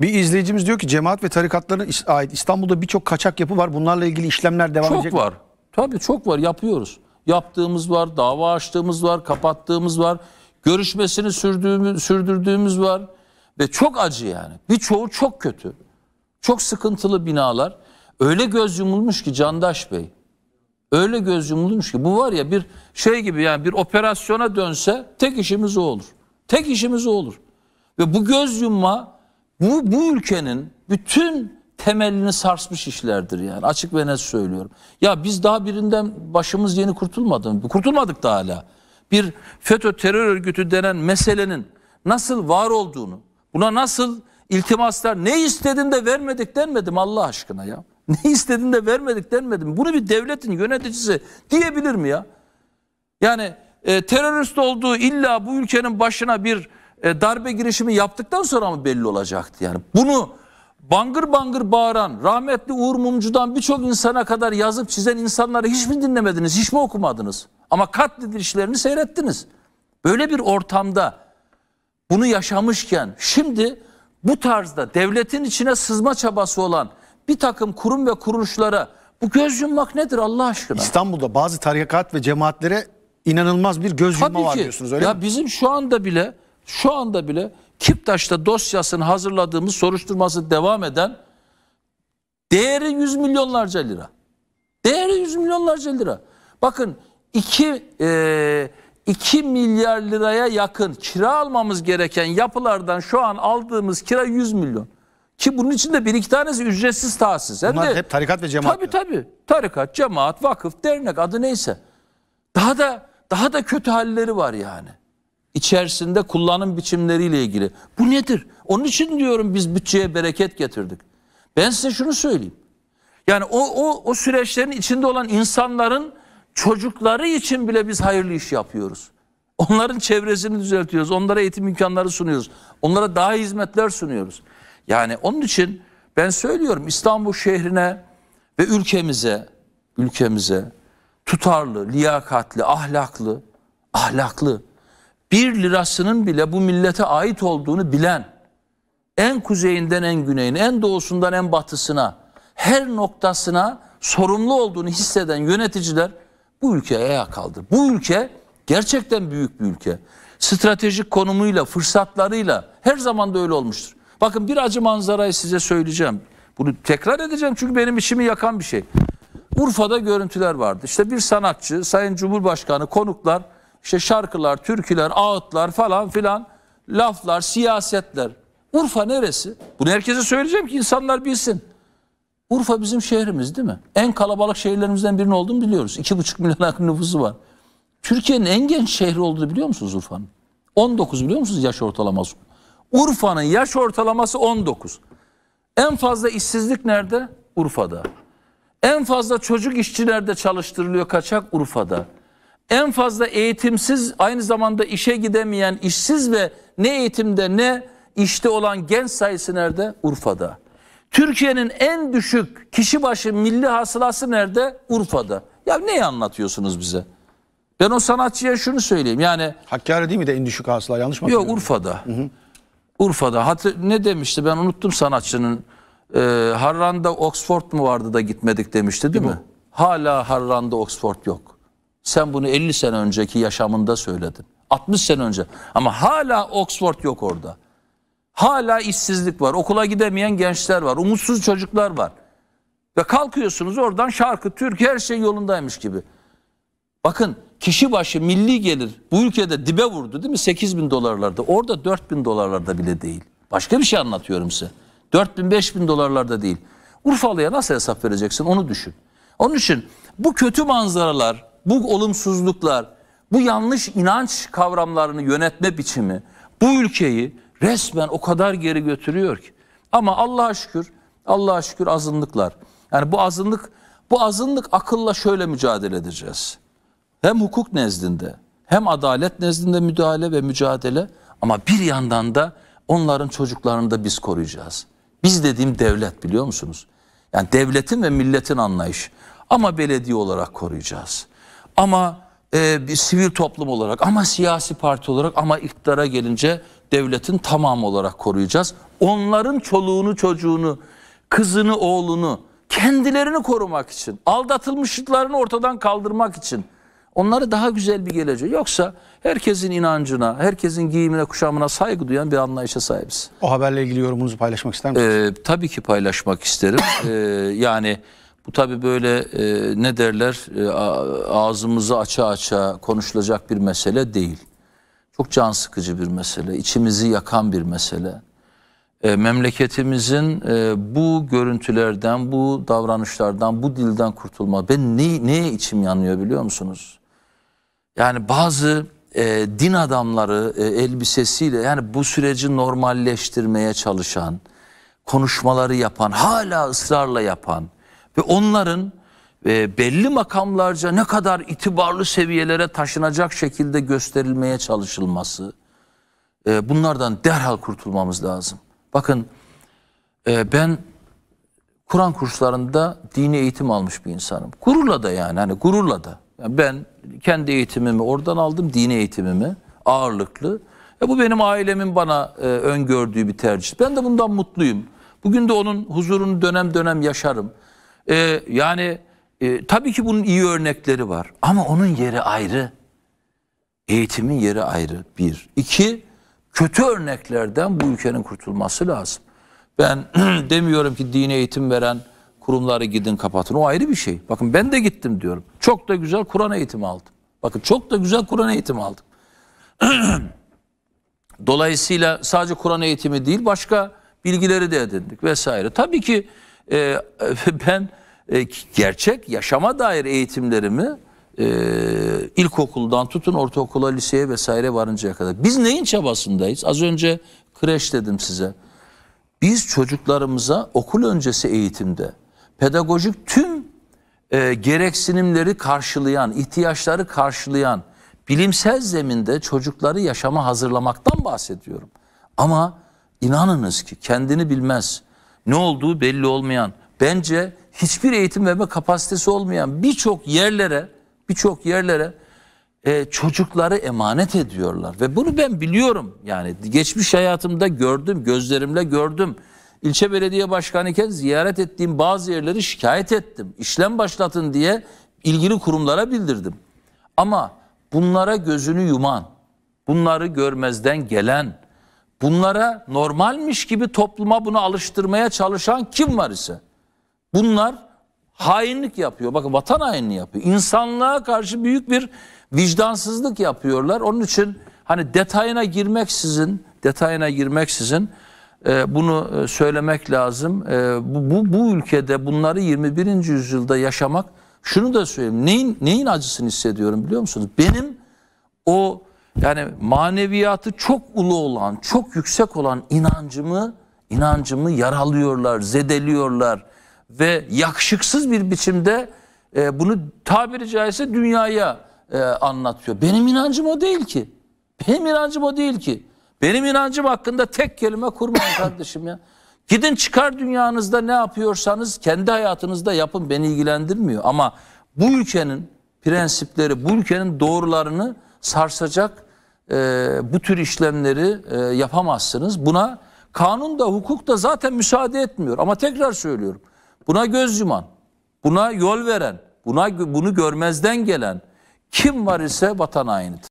Bir izleyicimiz diyor ki cemaat ve tarikatların is- ait İstanbul'da birçok kaçak yapı var. Bunlarla ilgili işlemler devam edecek. Çok var. Tabii çok var yapıyoruz. Yaptığımız var, dava açtığımız var, kapattığımız var. Görüşmesini sürdüğümüz, sürdürdüğümüz var. Ve çok acı yani. Birçoğu çok kötü. Çok sıkıntılı binalar. Öyle göz yumulmuş ki Candaş Bey. Öyle göz yumulmuş ki bu var ya bir şey gibi yani bir operasyona dönse tek işimiz o olur. Tek işimiz o olur. Ve bu göz yumma bu, bu ülkenin bütün temelini sarsmış işlerdir yani. Açık ve net söylüyorum. Ya biz daha birinden başımız yeni kurtulmadı mı? Kurtulmadık da hala. Bir FETÖ terör örgütü denen meselenin nasıl var olduğunu, buna nasıl iltimaslar, ne istedin de vermedik denmedim Allah aşkına ya. Ne istedin de vermedik denmedim. Bunu bir devletin yöneticisi diyebilir mi ya? Yani e, terörist olduğu illa bu ülkenin başına bir e, darbe girişimi yaptıktan sonra mı belli olacaktı yani? Bunu bangır bangır bağıran, rahmetli Uğur Mumcu'dan birçok insana kadar yazıp çizen insanları hiç mi dinlemediniz, hiç mi okumadınız? Ama katledilişlerini seyrettiniz. Böyle bir ortamda bunu yaşamışken şimdi bu tarzda devletin içine sızma çabası olan bir takım kurum ve kuruluşlara bu göz yummak nedir Allah aşkına? İstanbul'da bazı tarikat ve cemaatlere inanılmaz bir göz Tabii yumma ki. var diyorsunuz öyle ya mi? Bizim şu anda bile şu anda bile Kiptaş'ta dosyasını hazırladığımız soruşturması devam eden değeri yüz milyonlarca lira. Değeri yüz milyonlarca lira. Bakın 2 e, 2 milyar liraya yakın kira almamız gereken yapılardan şu an aldığımız kira 100 milyon. Ki bunun içinde bir iki tanesi ücretsiz tahsis. Hem Bunlar de, hep tarikat ve cemaat. Tabii tabii. Tarikat, cemaat, vakıf, dernek adı neyse. Daha da daha da kötü halleri var yani içerisinde kullanım biçimleriyle ilgili. Bu nedir? Onun için diyorum biz bütçeye bereket getirdik. Ben size şunu söyleyeyim. Yani o, o, o süreçlerin içinde olan insanların çocukları için bile biz hayırlı iş yapıyoruz. Onların çevresini düzeltiyoruz. Onlara eğitim imkanları sunuyoruz. Onlara daha hizmetler sunuyoruz. Yani onun için ben söylüyorum İstanbul şehrine ve ülkemize, ülkemize tutarlı, liyakatli, ahlaklı, ahlaklı bir lirasının bile bu millete ait olduğunu bilen, en kuzeyinden en güneyine, en doğusundan en batısına, her noktasına sorumlu olduğunu hisseden yöneticiler bu ülkeye ayağa kaldır. Bu ülke gerçekten büyük bir ülke. Stratejik konumuyla, fırsatlarıyla her zaman da öyle olmuştur. Bakın bir acı manzarayı size söyleyeceğim. Bunu tekrar edeceğim çünkü benim işimi yakan bir şey. Urfa'da görüntüler vardı. İşte bir sanatçı, Sayın Cumhurbaşkanı, konuklar işte şarkılar, türküler, ağıtlar falan filan, laflar, siyasetler. Urfa neresi? Bunu herkese söyleyeceğim ki insanlar bilsin. Urfa bizim şehrimiz değil mi? En kalabalık şehirlerimizden birinin olduğunu biliyoruz. 2,5 milyon akın nüfusu var. Türkiye'nin en genç şehri olduğunu biliyor musunuz Urfa'nın? 19 biliyor musunuz yaş ortalaması? Urfa'nın yaş ortalaması 19. En fazla işsizlik nerede? Urfa'da. En fazla çocuk işçilerde çalıştırılıyor kaçak Urfa'da en fazla eğitimsiz, aynı zamanda işe gidemeyen, işsiz ve ne eğitimde ne işte olan genç sayısı nerede? Urfa'da. Türkiye'nin en düşük kişi başı milli hasılası nerede? Urfa'da. Ya neyi anlatıyorsunuz bize? Ben o sanatçıya şunu söyleyeyim. Yani Hakkari değil mi de en düşük hasıla yanlış mı? Yok Urfa'da. Hı hı. Urfa'da. Hatır, ne demişti ben unuttum sanatçının. Ee, Harran'da Oxford mu vardı da gitmedik demişti değil, değil mi? mi? Hala Harran'da Oxford yok. Sen bunu 50 sene önceki yaşamında söyledin. 60 sene önce. Ama hala Oxford yok orada. Hala işsizlik var. Okula gidemeyen gençler var. Umutsuz çocuklar var. Ve kalkıyorsunuz oradan şarkı, Türk her şey yolundaymış gibi. Bakın kişi başı milli gelir bu ülkede dibe vurdu değil mi? 8 bin dolarlarda. Orada 4 bin dolarlarda bile değil. Başka bir şey anlatıyorum size. 4 bin 5 bin dolarlarda değil. Urfalı'ya nasıl hesap vereceksin onu düşün. Onun için bu kötü manzaralar bu olumsuzluklar, bu yanlış inanç kavramlarını yönetme biçimi bu ülkeyi resmen o kadar geri götürüyor ki. Ama Allah'a şükür, Allah'a şükür azınlıklar. Yani bu azınlık, bu azınlık akılla şöyle mücadele edeceğiz. Hem hukuk nezdinde, hem adalet nezdinde müdahale ve mücadele ama bir yandan da onların çocuklarını da biz koruyacağız. Biz dediğim devlet biliyor musunuz? Yani devletin ve milletin anlayışı ama belediye olarak koruyacağız. Ama e, bir sivil toplum olarak ama siyasi parti olarak ama iktidara gelince devletin tamamı olarak koruyacağız. Onların çoluğunu çocuğunu kızını oğlunu kendilerini korumak için aldatılmışlıklarını ortadan kaldırmak için onları daha güzel bir geleceğe yoksa herkesin inancına herkesin giyimine kuşamına saygı duyan bir anlayışa sahibiz. O haberle ilgili yorumunuzu paylaşmak ister misiniz? Ee, tabii ki paylaşmak isterim. ee, yani bu tabi böyle e, ne derler e, ağzımızı aça aça konuşulacak bir mesele değil. Çok can sıkıcı bir mesele, içimizi yakan bir mesele. E, memleketimizin e, bu görüntülerden, bu davranışlardan, bu dilden kurtulma. Ben ne, neye içim yanıyor biliyor musunuz? Yani bazı e, din adamları e, elbisesiyle yani bu süreci normalleştirmeye çalışan, konuşmaları yapan, hala ısrarla yapan ve onların e, belli makamlarca ne kadar itibarlı seviyelere taşınacak şekilde gösterilmeye çalışılması e, bunlardan derhal kurtulmamız lazım. Bakın e, ben Kur'an kurslarında dini eğitim almış bir insanım. Gururla da yani hani gururla da. Yani ben kendi eğitimimi oradan aldım dini eğitimimi ağırlıklı. E bu benim ailemin bana e, öngördüğü bir tercih. Ben de bundan mutluyum. Bugün de onun huzurunu dönem dönem yaşarım e, yani e, tabii ki bunun iyi örnekleri var ama onun yeri ayrı. Eğitimin yeri ayrı bir. İki, kötü örneklerden bu ülkenin kurtulması lazım. Ben demiyorum ki dine eğitim veren kurumları gidin kapatın. O ayrı bir şey. Bakın ben de gittim diyorum. Çok da güzel Kur'an eğitimi aldım. Bakın çok da güzel Kur'an eğitimi aldım. Dolayısıyla sadece Kur'an eğitimi değil başka bilgileri de edindik vesaire. Tabii ki e, ben e, gerçek yaşama dair eğitimlerimi e, ilkokuldan tutun ortaokula, liseye vesaire varıncaya kadar. Biz neyin çabasındayız? Az önce kreş dedim size. Biz çocuklarımıza okul öncesi eğitimde pedagojik tüm e, gereksinimleri karşılayan, ihtiyaçları karşılayan bilimsel zeminde çocukları yaşama hazırlamaktan bahsediyorum. Ama inanınız ki kendini bilmez, ne olduğu belli olmayan, bence hiçbir eğitim verme kapasitesi olmayan birçok yerlere birçok yerlere e, çocukları emanet ediyorlar ve bunu ben biliyorum yani geçmiş hayatımda gördüm gözlerimle gördüm ilçe belediye başkanı iken ziyaret ettiğim bazı yerleri şikayet ettim işlem başlatın diye ilgili kurumlara bildirdim ama bunlara gözünü yuman bunları görmezden gelen bunlara normalmiş gibi topluma bunu alıştırmaya çalışan kim var ise Bunlar hainlik yapıyor. Bakın vatan hainliği yapıyor. İnsanlığa karşı büyük bir vicdansızlık yapıyorlar. Onun için hani detayına girmeksizin, detayına girmeksizin e, bunu e, söylemek lazım. E, bu, bu, bu ülkede bunları 21. yüzyılda yaşamak, şunu da söyleyeyim. Neyin, neyin acısını hissediyorum biliyor musunuz? Benim o yani maneviyatı çok ulu olan, çok yüksek olan inancımı inancımı yaralıyorlar, zedeliyorlar ve yakışıksız bir biçimde e, bunu tabiri caizse dünyaya e, anlatıyor. Benim inancım o değil ki. Benim inancım o değil ki. Benim inancım hakkında tek kelime kurmayın kardeşim ya. Gidin çıkar dünyanızda ne yapıyorsanız kendi hayatınızda yapın beni ilgilendirmiyor. Ama bu ülkenin prensipleri, bu ülkenin doğrularını sarsacak e, bu tür işlemleri e, yapamazsınız. Buna kanun da hukuk da zaten müsaade etmiyor. Ama tekrar söylüyorum. Buna göz yuman, buna yol veren, buna bunu görmezden gelen kim var ise vatan hainidir.